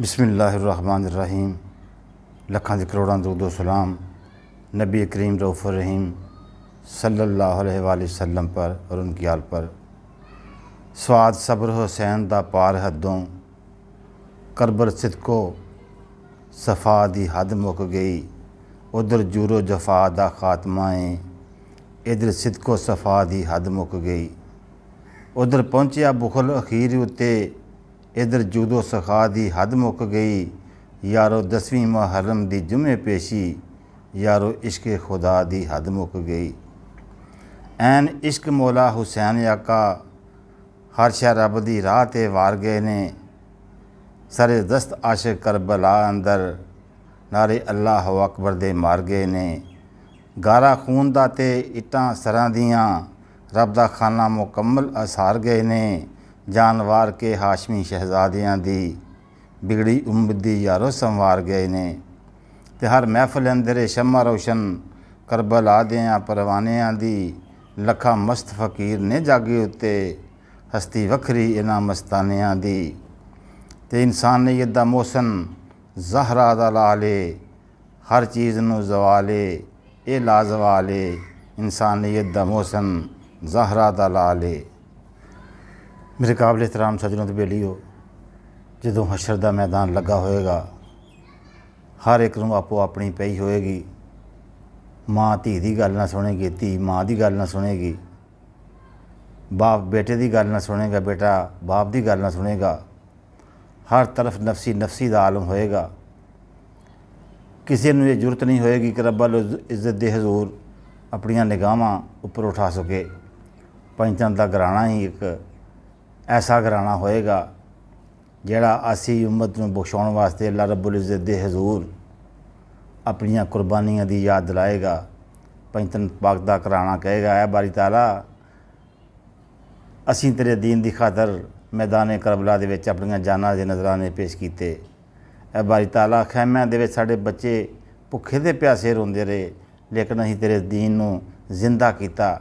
बिसमीम लखा करोड़ा सलाम नबी करीम रऊफ़रहीम सल्ला वसम पर और उनकी आल पर स्वाद सब्र हुसैन दा पार हदों करबर सिद को सफ़ा दी हद मुक गई उधर जूरो जफा दा खात्माए इधर सिद को सफ़ा दी हद मुक गई उधर पहुँचया बुखल अखीर उत्ते इधर जूदो सखा दी हद मुक गई यारो दसवीं मुहर्रम की जुम्मे पेशी यारो इश्क खुदा दी हद मुक गई एन इश्क मौला हुसैन याका हर शह रब की राह ते वार गए ने सरे दस्त आश करबला अंदर नारे अल्लाह अकबर दे मार गए ने गारा खून दा ते इटा सर दियाँ रब का खाना मुकम्मल असार गए ने ਜਾਨਵਾਰ ਕੇ ਹਾਸ਼ਮੀ ਸ਼ਹਿਜ਼ਾਦਿਆਂ ਦੀ ਬਿਗੜੀ ਉਮਰ ਦੀ ਯਾਰੋ ਸੰਵਾਰ ਗਏ ਨੇ ਤੇ ਹਰ ਮਹਿਫਲ ਅੰਦਰ ਸ਼ਮਾ ਰੋਸ਼ਨ ਕਰਬਲਾ ਦੇ ਆ ਪਰਵਾਨਿਆਂ ਦੀ ਲਖਾ ਮਸਤ ਫਕੀਰ ਨੇ ਜਾਗੇ ਉੱਤੇ ਹਸਤੀ ਵਖਰੀ ਇਨਾ ਮਸਤਾਨਿਆਂ ਦੀ ਤੇ ਇਨਸਾਨ ਨੇ ਇਹਦਾ ਮੋਸਨ ਜ਼ਹਰਾ ਦਾ ਲਾਲੇ ਹਰ ਚੀਜ਼ ਨੂੰ ਜ਼ਵਾਲੇ ਇਹ ਲਾਜ਼ਵਾਲੇ ਇਨਸਾਨੀਅਤ ਦਾ ਮੋਸਨ ਜ਼ਹਰਾ ਦਾ ਲਾਲੇ ਮੇਰੇ ਕਾਬਲ ਇਤਰਾਮ ਸਜਣੋਂ ਤੇ ਬੇਲੀਓ ਜਦੋਂ ਹਸ਼ਰ ਦਾ ਮੈਦਾਨ ਲੱਗਾ ਹੋਏਗਾ ਹਰ ਇੱਕ ਨੂੰ ਆਪੋ ਆਪਣੀ ਪਈ ਹੋਏਗੀ ਮਾਂ ਧੀ ਦੀ ਗੱਲ ਨਾ ਸੁਣੇਗੀ ਧੀ ਮਾਂ ਦੀ ਗੱਲ ਨਾ ਸੁਣੇਗੀ ਬਾਪ ਬੇਟੇ ਦੀ ਗੱਲ ਨਾ ਸੁਣੇਗਾ ਬੇਟਾ ਬਾਪ ਦੀ ਗੱਲ ਨਾ ਸੁਣੇਗਾ ਹਰ ਤਰਫ ਨਫਸੀ ਨਫਸੀ ਦਾ ਆਲਮ ਹੋਏਗਾ ਕਿਸੇ ਨੂੰ ਇਹ ਜ਼ਰੂਰਤ ਨਹੀਂ ਹੋਏਗੀ ਕਿ ਰੱਬਲ ਇੱਜ਼ਤ ਦੇ ਹਜ਼ੂਰ ਆਪਣੀਆਂ ਨਿਗਾਹਾਂ ਉੱਪਰ ਉਠਾ ਸਕੇ ਪੰਚਾਂ ਦਾ ਘਰਾਣਾ ਹੀ ਇੱਕ ਐਸਾ ਘਰਾਣਾ ਹੋਏਗਾ ਜਿਹੜਾ ਆਸੀ ਉਮਤ ਨੂੰ ਬਖਸ਼ਾਉਣ ਵਾਸਤੇ ਅੱਲਾ ਰੱਬੁਲ ਇਜ਼ਤ ਦੇ ਹਜ਼ੂਰ ਆਪਣੀਆਂ ਕੁਰਬਾਨੀਆਂ ਦੀ ਯਾਦ ਦਿਲਾਏਗਾ ਪੰਜਤਨ ਪਾਕ ਦਾ ਘਰਾਣਾ ਕਹੇਗਾ ਐ ਬਾਰੀ ਤਾਲਾ ਅਸੀਂ ਤੇਰੇ دین ਦੀ ਖਾਤਰ ਮੈਦਾਨ ਕਰਬਲਾ ਦੇ ਵਿੱਚ ਆਪਣੀਆਂ ਜਾਨਾਂ ਦੇ ਨਜ਼ਰਾਨੇ ਪੇਸ਼ ਕੀਤੇ ਐ ਬਾਰੀ ਤਾਲਾ ਖੈਮਿਆਂ ਦੇ ਵਿੱਚ ਸਾਡੇ ਬੱਚੇ ਭੁੱਖੇ ਤੇ ਪਿਆਸੇ ਰੋਂਦੇ ਰਹੇ ਲੇਕਿਨ ਅਸੀਂ ਤੇਰੇ دین ਨੂੰ ਜ਼ਿੰਦਾ ਕੀਤਾ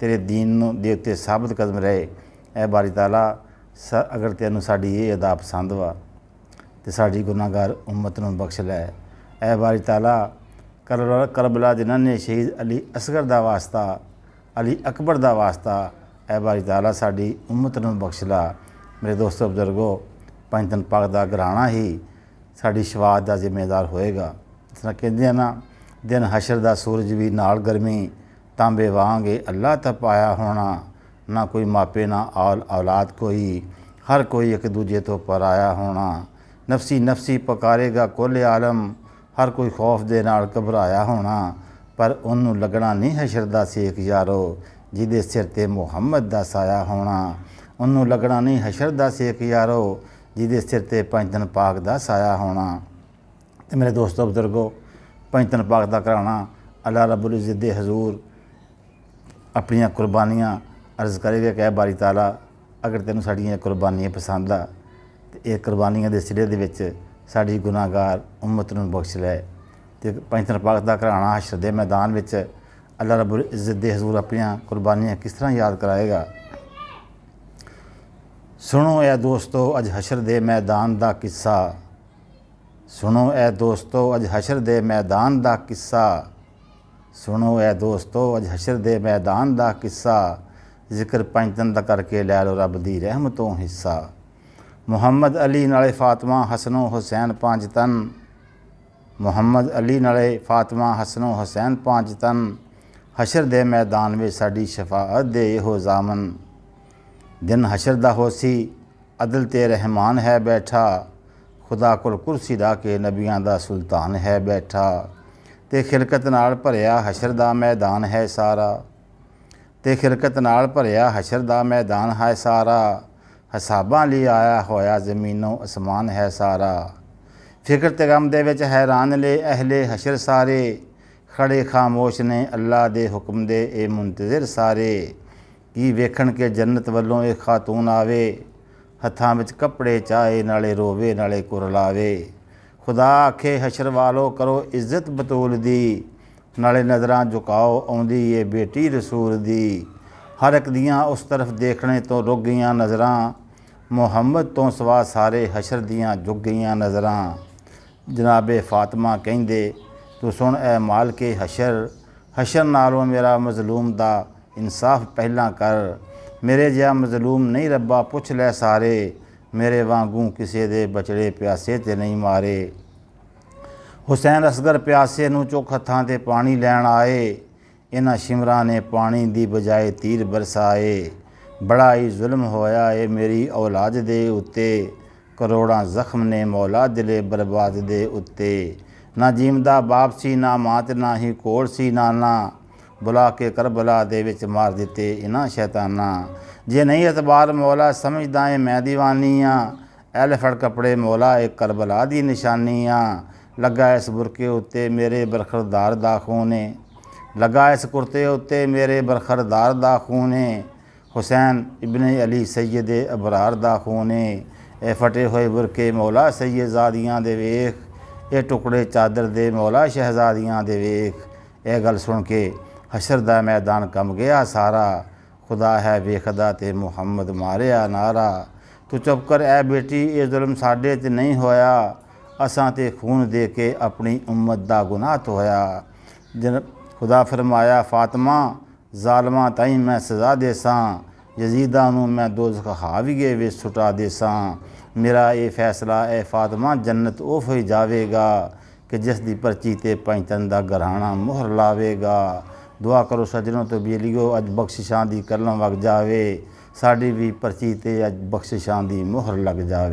ਤੇਰੇ دین ਨੂੰ ਦੇ ਉੱਤੇ ਸਾਬਤ ਕਦਮ ਰਹੇ ਐ ਬਾਰੀ ਤਾਲਾ ਅਗਰ ਤੈਨੂੰ ਸਾਡੀ ਇਹ ਅਦਾ ਪਸੰਦ ਵਾ ਤੇ ਸਾਡੀ ਗੁਨਾਹਗਾਰ ਉਮਤ ਨੂੰ ਬਖਸ਼ ਲੈ ਐ ਬਾਰੀ ਤਾਲਾ ਕਰਬਲਾ ਜਿਨ੍ਹਾਂ ਨੇ ਸ਼ਹੀਦ ਅਲੀ ਅਸਗਰ ਦਾ ਵਾਸਤਾ ਅਲੀ ਅਕਬਰ ਦਾ ਵਾਸਤਾ ਐ ਬਾਰੀ ਤਾਲਾ ਸਾਡੀ ਉਮਤ ਨੂੰ ਬਖਸ਼ ਲੈ ਮੇਰੇ ਦੋਸਤੋ ਬਜ਼ੁਰਗੋ ਪੰਜਤਨ ਪਾਕ ਦਾ ਘਰਾਣਾ ਹੀ ਸਾਡੀ ਸ਼ਵਾਦ ਦਾ ਜ਼ਿੰਮੇਦਾਰ ਹੋਏਗਾ ਇਸ ਤਰ੍ਹਾਂ ਕਹਿੰਦੇ ਆ ਨਾ ਦਿਨ ਹਸ਼ਰ ਦਾ ਸੂਰਜ ਵੀ ਨਾਲ ਗਰਮੀ ਤਾਂਬੇ ਵਾਂਗੇ ਅੱਲਾ ਤਪਾਇਆ ਹੋਣਾ ਨਾ ਕੋਈ ਮਾਪੇ ਨਾ ਆਲ ਔਲਾਦ ਕੋਈ ਹਰ ਕੋਈ ਇੱਕ ਦੂਜੇ ਤੋਂ ਪਰਾਇਆ ਹੋਣਾ ਨਫਸੀ ਨਫਸੀ ਪਕਾਰੇਗਾ ਕੁੱਲ ਆਲਮ ਹਰ ਕੋਈ ਖੌਫ ਦੇ ਨਾਲ ਘਬਰਾਇਆ ਹੋਣਾ ਪਰ ਉਹਨੂੰ ਲੱਗਣਾ ਨਹੀਂ ਹਸ਼ਰ ਦਾ ਸੇਖ ਯਾਰੋ ਜਿਹਦੇ ਸਿਰ ਤੇ ਮੁਹੰਮਦ ਦਾ ਸਾਇਆ ਹੋਣਾ ਉਹਨੂੰ ਲੱਗਣਾ ਨਹੀਂ ਹਸ਼ਰ ਦਾ ਸੇਖ ਯਾਰੋ ਜਿਹਦੇ ਸਿਰ ਤੇ ਪੰਜਤਨ ਪਾਕ ਦਾ ਸਾਇਆ ਹੋਣਾ ਤੇ ਮੇਰੇ ਦੋਸਤੋ ਬਜ਼ੁਰਗੋ ਪੰਜਤਨ ਪਾਕ ਦਾ ਕਰਾਣਾ ਅੱਲਾ ਰਬੁਲ ਇਜ਼ਤ ਦੇ ਹਜ਼ੂਰ ਆਪਣੀਆਂ ਕੁਰਬਾਨੀਆਂ ਅਰਜ਼ ਕਰੇਗਾ ਕਿ ਬਾਰੀ ਤਾਲਾ ਅਗਰ ਤੈਨੂੰ ਸਾਡੀਆਂ ਕੁਰਬਾਨੀਆਂ ਪਸੰਦ ਆ ਤੇ ਇਹ ਕੁਰਬਾਨੀਆਂ ਦੇ ਸਿਰੇ ਦੇ ਵਿੱਚ ਸਾਡੀ ਗੁਨਾਹਗਾਰ ਉਮਤ ਨੂੰ ਬਖਸ਼ ਲੈ ਤੇ ਪੰਜਤਨ ਪਾਕ ਦਾ ਘਰਾਣਾ ਹਸ਼ਰ ਦੇ ਮੈਦਾਨ ਵਿੱਚ ਅੱਲਾ ਰਬੁਲ ਇੱਜ਼ਤ ਦੇ ਹਜ਼ੂਰ ਆਪਣੀਆਂ ਕੁਰਬਾਨੀਆਂ ਕਿਸ ਤਰ੍ਹਾਂ ਯਾਦ ਕਰਾਏਗਾ ਸੁਣੋ ਐ ਦੋਸਤੋ ਅੱਜ ਹਸ਼ਰ ਦੇ ਮੈਦਾਨ ਦਾ ਕਿੱਸਾ ਸੁਣੋ ਐ ਦੋਸਤੋ ਅੱਜ ਹਸ਼ਰ ਦੇ ਮੈਦਾਨ ਦਾ ਕਿੱਸਾ ਸੁਣੋ ਐ ਦੋਸਤੋ ਅੱਜ ਹਸ਼ਰ ਦੇ ਮੈਦਾਨ ਦਾ ਕਿੱਸਾ ਜ਼ਿਕਰ ਪੰਜ ਦਿਨ ਦਾ ਕਰਕੇ ਲੈ ਲਓ ਰੱਬ ਦੀ ਰਹਿਮ ਤੋਂ ਹਿੱਸਾ ਮੁਹੰਮਦ ਅਲੀ ਨਾਲੇ ਫਾਤਮਾ ਹਸਨੋ ਹੁਸੈਨ ਪੰਜ ਤਨ ਮੁਹੰਮਦ ਅਲੀ ਨਾਲੇ ਫਾਤਮਾ ਹਸਨੋ ਹੁਸੈਨ ਪੰਜ ਤਨ ਹਸ਼ਰ ਦੇ ਮੈਦਾਨ ਵਿੱਚ ਸਾਡੀ ਸ਼ਫਾਅਤ ਦੇ ਇਹੋ ਜ਼ਾਮਨ ਦਿਨ ਹਸ਼ਰ ਦਾ ਹੋਸੀ ਅਦਲ ਤੇ ਰਹਿਮਾਨ ਹੈ ਬੈਠਾ ਖੁਦਾ ਕੋਲ ਕੁਰਸੀ ਲਾ ਕੇ ਨਬੀਆਂ ਦਾ ਸੁਲਤਾਨ ਹੈ ਬੈਠਾ ਤੇ ਖਿਲਕਤ ਨਾਲ ਭਰਿਆ ਹਸ਼ਰ ਦਾ ਮੈਦਾਨ ਹੈ ਸਾਰਾ ਤੇ ਖਿਰਕਤ ਨਾਲ ਭਰਿਆ ਹਸ਼ਰ ਦਾ ਮੈਦਾਨ ਹੈ ਸਾਰਾ ਹਸਾਬਾਂ ਲਈ ਆਇਆ ਹੋਇਆ ਜ਼ਮੀਨੋਂ ਅਸਮਾਨ ਹੈ ਸਾਰਾ ਫਿਕਰ ਤੇ ਗਮ ਦੇ ਵਿੱਚ ਹੈਰਾਨ ਲੈ ਅਹਲੇ ਹਸ਼ਰ ਸਾਰੇ ਖੜੇ ਖਾਮੋਸ਼ ਨੇ ਅੱਲਾ ਦੇ ਹੁਕਮ ਦੇ ਇਹ ਮੁੰਤਜ਼ਰ ਸਾਰੇ ਕੀ ਵੇਖਣ ਕੇ ਜੰਨਤ ਵੱਲੋਂ ਇੱਕ ਖਾਤੂਨ ਆਵੇ ਹੱਥਾਂ ਵਿੱਚ ਕੱਪੜੇ ਚਾਏ ਨਾਲੇ ਰੋਵੇ ਨਾਲੇ ਕੁਰਲਾਵੇ ਖੁਦਾ ਆਖੇ ਹਸ਼ਰ ਵਾਲੋ ਕਰੋ ਇੱਜ਼ਤ ਬਤੂਲ ਦੀ नाले नज़र झुकाओ आँदी बेटी रसूल दी हर एक दिया उस तरफ देखने तो रुक गई नज़र मुहम्मद तो सवा सारे हशर दियाँ जुग गई नज़र जनाबे फातमा केंद्र तू सुन ए माल के हशर हशर नालों मेरा मजलूम दा इंसाफ पहला कर मेरे जहा मजलूम नहीं रब्बा पुछ लै सारे मेरे वांगू किसी दे बचड़े प्यासे ते नहीं मारे ਹੁਸੈਨ ਅਸਗਰ ਪਿਆਸੇ ਨੂੰ ਚੁੱਕ ਹੱਥਾਂ ਤੇ ਪਾਣੀ ਲੈਣ ਆਏ ਇਹਨਾਂ ਸ਼ਿਮਰਾਂ ਨੇ ਪਾਣੀ ਦੀ ਬਜਾਏ ਤੀਰ ਬਰਸਾਏ ਬੜਾ ਹੀ ਜ਼ੁਲਮ ਹੋਇਆ ਏ ਮੇਰੀ ਔਲਾਦ ਦੇ ਉੱਤੇ ਕਰੋੜਾਂ ਜ਼ਖਮ ਨੇ ਮੌਲਾ ਦਿਲੇ ਬਰਬਾਦ ਦੇ ਉੱਤੇ ਨਾ ਜੀਮਦਾ ਬਾਪ ਸੀ ਨਾ ਮਾਤ ਨਾ ਹੀ ਕੋੜ ਸੀ ਨਾਨਾ ਬੁਲਾ ਕੇ ਕਰਬਲਾ ਦੇ ਵਿੱਚ ਮਾਰ ਦਿੱਤੇ ਇਹਨਾਂ ਸ਼ੈਤਾਨਾਂ ਜੇ ਨਹੀਂ ਇਤਬਾਰ ਮੌਲਾ ਸਮਝਦਾ ਏ ਮੈਂ دیਵਾਨੀ ਆ ਐਲ ਫੜ ਕਪੜੇ ਮੌਲਾ ਏ ਕਰਬਲਾ ਦੀ ਨਿਸ਼ਾਨੀ ਆ ਲੱਗਾ ਇਸ ਬੁਰਕੇ ਉੱਤੇ ਮੇਰੇ ਬਰਖਰਦਾਰ ਦਾ ਖੂਨ ਹੈ ਲੱਗਾ ਇਸ ਕੁਰਤੇ ਉੱਤੇ ਮੇਰੇ ਬਰਖਰਦਾਰ ਦਾ ਖੂਨ ਹੈ ਹੁਸੈਨ ਇਬਨ ਅਲੀ ਸੈਦ ਅਬਰਾਰ ਦਾ ਖੂਨ ਹੈ ਇਹ ਫਟੇ ਹੋਏ ਬੁਰਕੇ ਮੌਲਾ ਸੈਯਦਾਦੀਆਂ ਦੇ ਵੇਖ ਇਹ ਟੁਕੜੇ ਚਾਦਰ ਦੇ ਮੌਲਾ ਸ਼ਹਿਜ਼ਾਦੀਆਂ ਦੇ ਵੇਖ ਇਹ ਗੱਲ ਸੁਣ ਕੇ ਹਸ਼ਰ ਦਾ ਮੈਦਾਨ ਕੰਬ ਗਿਆ ਸਾਰਾ ਖੁਦਾ ਹੈ ਵੇਖਦਾ ਤੇ ਮੁਹੰਮਦ ਮਾਰਿਆ ਨਾਰਾ ਤੂੰ ਚੁੱਪ ਕਰ ਐ ਬੇਟੀ ਇਹ ਜ਼ੁਲਮ ਸਾਡੇ ਤੇ ਨਹੀਂ ਹੋਇਆ ਅਸਾਂ ਤੇ ਖੂਨ ਦੇ ਕੇ ਆਪਣੀ ਉਮਤ ਦਾ ਗੁਨਾਹ ਧੋਇਆ ਜਨ ਖੁਦਾ ਫਰਮਾਇਆ ਫਾਤਮਾ ਜ਼ਾਲਮਾਂ ਤਾਈਂ ਮੈਂ ਸਜ਼ਾ ਦੇਸਾਂ ਯਜ਼ੀਦਾਂ ਨੂੰ ਮੈਂ ਦੋਜ਼ਖ ਹਾਵੀਏ ਵਿੱਚ ਸੁਟਾ ਦੇਸਾਂ ਮੇਰਾ ਇਹ ਫੈਸਲਾ ਐ ਫਾਤਮਾ ਜੰਨਤ ਉਹ ਹੋਈ ਜਾਵੇਗਾ ਕਿ ਜਿਸ ਦੀ ਪਰਚੀ ਤੇ ਪੈਂਤਨ ਦਾ ਘਰਾਣਾ ਮੋਹਰ ਲਾਵੇਗਾ ਦੁਆ ਕਰੋ ਸਜਣੋ ਤੋਂ ਬੇਲੀਓ ਅੱਜ ਬਖਸ਼ਿਸ਼ਾਂ ਦੀ ਕਲਮ ਵਗ ਜਾਵੇ ਸਾਡੀ ਵੀ ਪਰਚੀ ਤੇ ਅੱਜ ਬਖਸ਼ਿਸ਼ਾਂ ਦੀ ਮੋਹਰ ਲੱਗ ਜਾਵੇ